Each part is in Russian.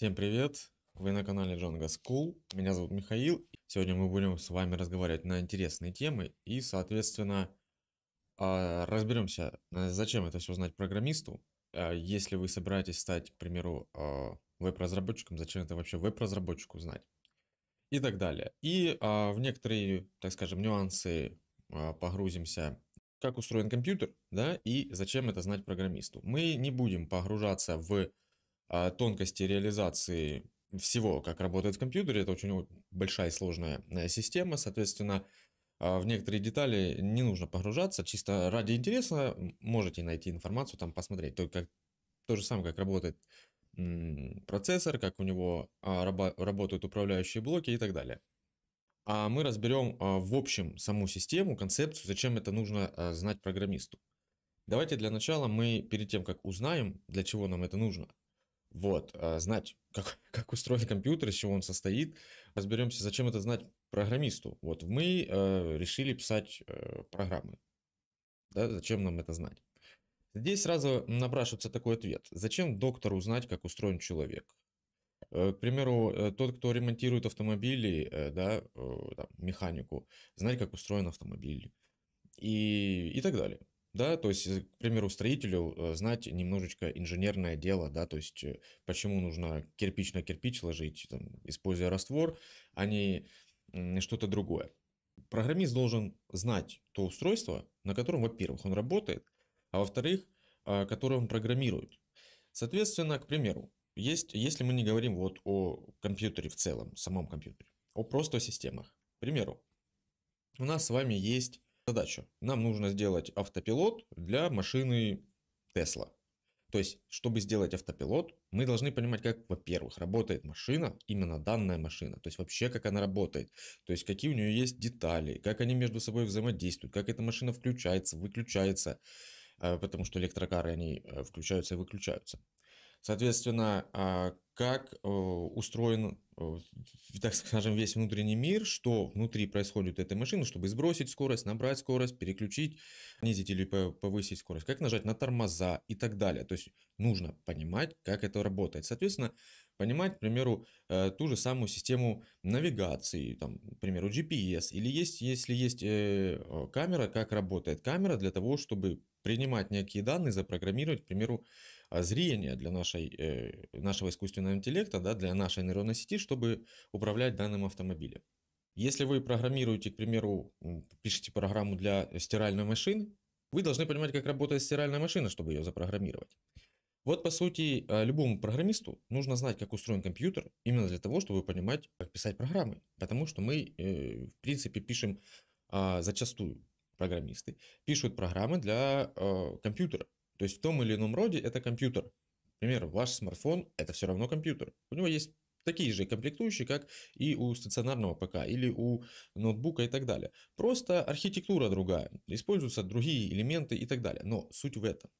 Всем привет! Вы на канале Джанга School. Меня зовут Михаил. Сегодня мы будем с вами разговаривать на интересные темы и, соответственно, а, разберемся, э, зачем это все знать программисту. А, если вы собираетесь стать, к примеру, а, веб-разработчиком, зачем это вообще веб-разработчику знать? И так далее. И в некоторые, так скажем, нюансы погрузимся как устроен компьютер, да, и зачем это знать программисту. Мы не будем погружаться в а, тонкости реализации всего, как работает компьютер, Это очень большая и сложная э, система. Соответственно, а, в некоторые детали не нужно погружаться. Чисто ради интереса можете найти информацию, там посмотреть. Только то же самое, как работает процессор, как у него а, работают управляющие блоки и так далее. А мы разберем в общем саму систему, концепцию, зачем это нужно э, знать программисту. Давайте для начала мы перед тем, как узнаем, для чего нам это нужно, вот, а, знать, как, как устроен компьютер, из чего он состоит. Разберемся, зачем это знать программисту. Вот мы э, решили писать э, программы. Да, зачем нам это знать? Здесь сразу набрашивается такой ответ. Зачем доктору знать, как устроен человек? Э, к примеру, э, тот, кто ремонтирует автомобили, э, да, там, механику, знать, как устроен автомобиль и, и так далее. Да, то есть, э, к примеру, строителю э, знать немножечко инженерное дело, да, то есть, э, почему нужно кирпич на кирпич ложить, там, используя раствор, а не что-то другое. Программист должен знать то устройство, на котором, во-первых, он работает, а во-вторых, а, которое он программирует. Соответственно, к примеру, есть, если мы не говорим вот о компьютере в целом, самом компьютере, о просто системах. К примеру, у нас с вами есть задачу. Нам нужно сделать автопилот для машины Тесла. То есть, чтобы сделать автопилот, мы должны понимать, как, во-первых, работает машина, именно данная машина, то есть вообще, как она работает, то есть какие у нее есть детали, как они между собой взаимодействуют, как эта машина включается, выключается, э, потому что электрокары, они э, включаются и выключаются. Соответственно, а, как э, устроен, э, так скажем, весь внутренний мир, что внутри происходит этой машины, чтобы сбросить скорость, набрать скорость, переключить, снизить или повысить скорость, как нажать на тормоза и так далее. То есть нужно понимать, как это работает. Соответственно, понимать, к примеру, э, ту же самую систему навигации, там, к примеру, GPS, или есть, если есть камера, как работает камера для того, чтобы принимать некие данные, запрограммировать, к примеру, а, зрения для нашей, э, нашего искусственного интеллекта, да, для нашей нейронной сети, чтобы управлять данным автомобилем. Если вы программируете, к примеру, пишете программу для стиральной машины, вы должны понимать, как работает стиральная машина, чтобы ее запрограммировать. Вот, по сути, а, любому программисту нужно знать, как устроен компьютер, именно для того, чтобы понимать, как писать программы. Потому что мы, э, в принципе, пишем а, зачастую программисты, пишут программы для компьютера. То есть в том или ином роде это компьютер. Например, ваш смартфон – это все равно компьютер. У него есть такие же комплектующие, как и у стационарного ПК или у ноутбука и так далее. Просто архитектура другая, используются другие элементы и так далее. Но суть в этом.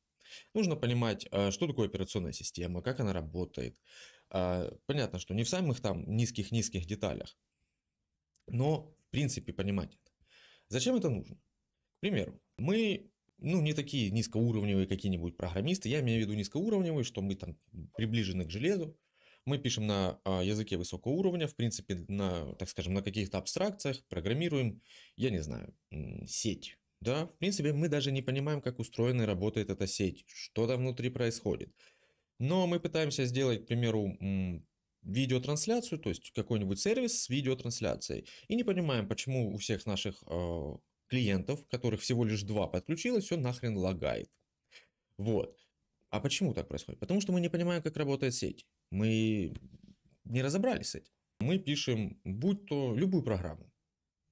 Нужно понимать, э, что такое операционная система, как она работает. Э, понятно, что не в самых там низких-низких деталях, но в принципе понимать это. Зачем это нужно? К примеру, мы ну, не такие низкоуровневые какие-нибудь программисты. Я имею в виду низкоуровневые, что мы там приближены к железу. Мы пишем на а, языке высокого уровня, в принципе, на, так скажем, на каких-то абстракциях, программируем, я не знаю, сеть. Да, в принципе, мы даже не понимаем, как устроена и работает эта сеть, что там внутри происходит. Но мы пытаемся сделать, к примеру, видеотрансляцию, то есть какой-нибудь сервис с видеотрансляцией. И не понимаем, почему у всех наших а, клиентов, которых всего лишь два подключилось, все нахрен лагает. Вот. А почему так происходит? Потому что мы не понимаем, как работает сеть. Мы не разобрались с этим. Мы пишем будь то любую программу.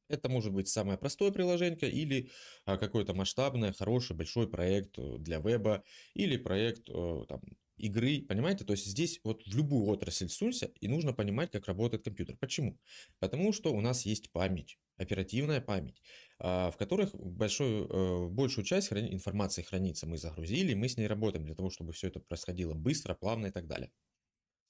Это может быть самое простое приложение или а, какое-то масштабное, хороший, большой проект э, для веба или проект э, там, игры, понимаете? То есть здесь вот в любую отрасль сунься, и нужно понимать, как работает компьютер. Почему? Потому что у нас есть память, оперативная память, а, в которых большую, э, большую часть информации хранится. Мы загрузили, мы с ней работаем для того, чтобы все это происходило быстро, плавно и так далее.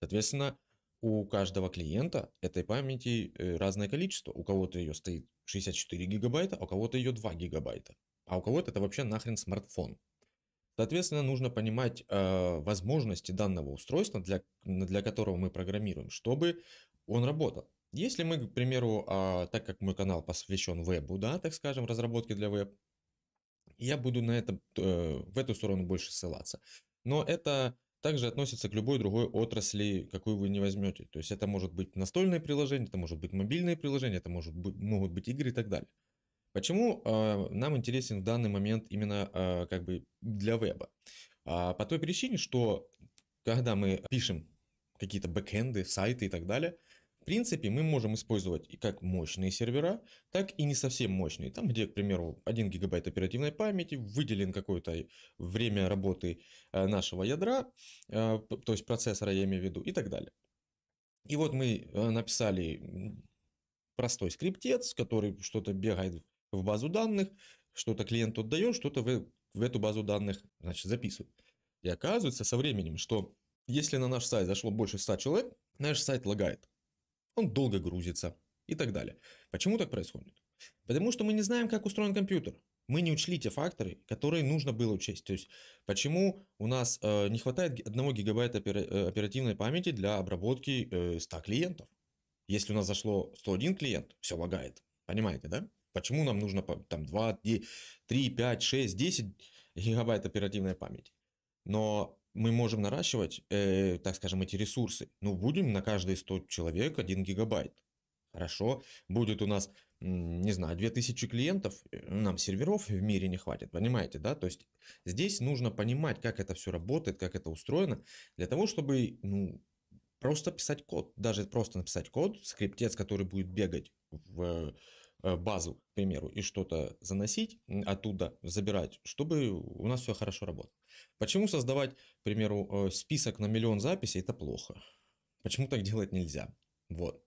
Соответственно, у каждого клиента этой памяти э, разное количество. У кого-то ее стоит 64 гигабайта, а у кого-то ее 2 гигабайта. А у кого-то это вообще нахрен смартфон. Соответственно, нужно понимать э, возможности данного устройства, для, для которого мы программируем, чтобы он работал. Если мы, к примеру, э, так как мой канал посвящен вебу, да, так скажем, разработке для веб, я буду на это, э, в эту сторону больше ссылаться. Но это также относится к любой другой отрасли, какую вы не возьмете. То есть это может быть настольные приложения, это может быть мобильные приложения, это может быть, могут быть игры и так далее. Почему э, нам интересен в данный момент именно э, как бы для веба? А, по той причине, что когда мы пишем какие-то бэкенды, сайты и так далее, в принципе, мы можем использовать и как мощные сервера, так и не совсем мощные. Там, где, к примеру, 1 гигабайт оперативной памяти, выделен какое-то время работы а, нашего ядра, то есть процессора я имею в виду, и так далее. И вот мы написали простой скриптец, который что-то бегает в базу данных, что-то клиент отдает что-то в, в эту базу данных значит, записывает И оказывается со временем, что если на наш сайт зашло больше 100 человек, наш сайт лагает. Он долго грузится и так далее. Почему так происходит? Потому что мы не знаем, как устроен компьютер. Мы не учли те факторы, которые нужно было учесть. То есть, почему у нас э, не хватает 1 гигабайта э, оперативной памяти для обработки э, 100 клиентов? Если у нас зашло 101 клиент, все лагает. Понимаете, да? Почему нам нужно там 2, 3, 5, 6, 10 гигабайт оперативной памяти? Но мы можем наращивать, э, так скажем, эти ресурсы. Ну, будем на каждый 100 человек 1 гигабайт. Хорошо, будет у нас, не знаю, 2000 клиентов, э, нам серверов в мире не хватит, понимаете, да? То есть здесь нужно понимать, как это все работает, как это устроено, для того, чтобы, ну, просто писать код, даже просто написать код, скриптец, который будет бегать в Э, базу, к примеру, и что-то заносить оттуда, забирать, чтобы у нас все хорошо работало. Почему создавать, к примеру, э, список на миллион записей – это плохо? Почему так делать нельзя? Вот.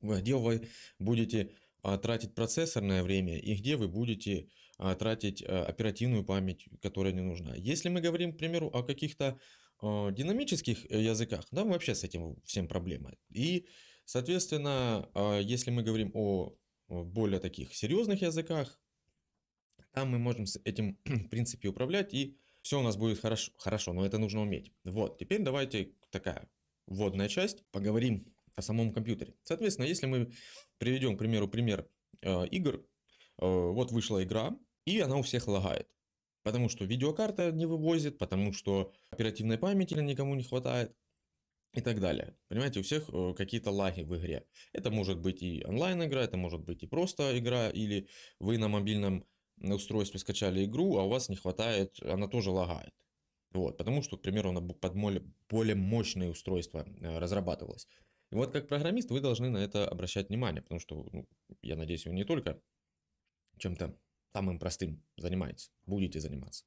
Э, где вы будете а, тратить процессорное время и где вы будете а, тратить оперативную память, которая не нужна. Если мы говорим, к примеру, о каких-то динамических языках, да, вообще с этим всем проблема. И, соответственно, если мы говорим о в более таких серьезных языках, там мы можем с этим, в принципе, управлять, и все у нас будет хорошо, хорошо, но это нужно уметь. Вот, теперь давайте такая вводная часть, поговорим о самом компьютере. Соответственно, если мы приведем, к примеру, пример э, игр, э, вот вышла игра, и она у всех лагает, потому что видеокарта не вывозит, потому что оперативной памяти никому не хватает, и так далее. Понимаете, у всех э, какие-то лаги в игре. Это может быть и онлайн игра, это может быть и просто игра, или вы на мобильном устройстве скачали игру, а у вас не хватает, она тоже лагает. Вот, потому что, к примеру, она под более мощное устройство э, разрабатывалась. И вот как программист вы должны на это обращать внимание, потому что, ну, я надеюсь, вы не только чем-то самым простым занимаетесь, будете заниматься.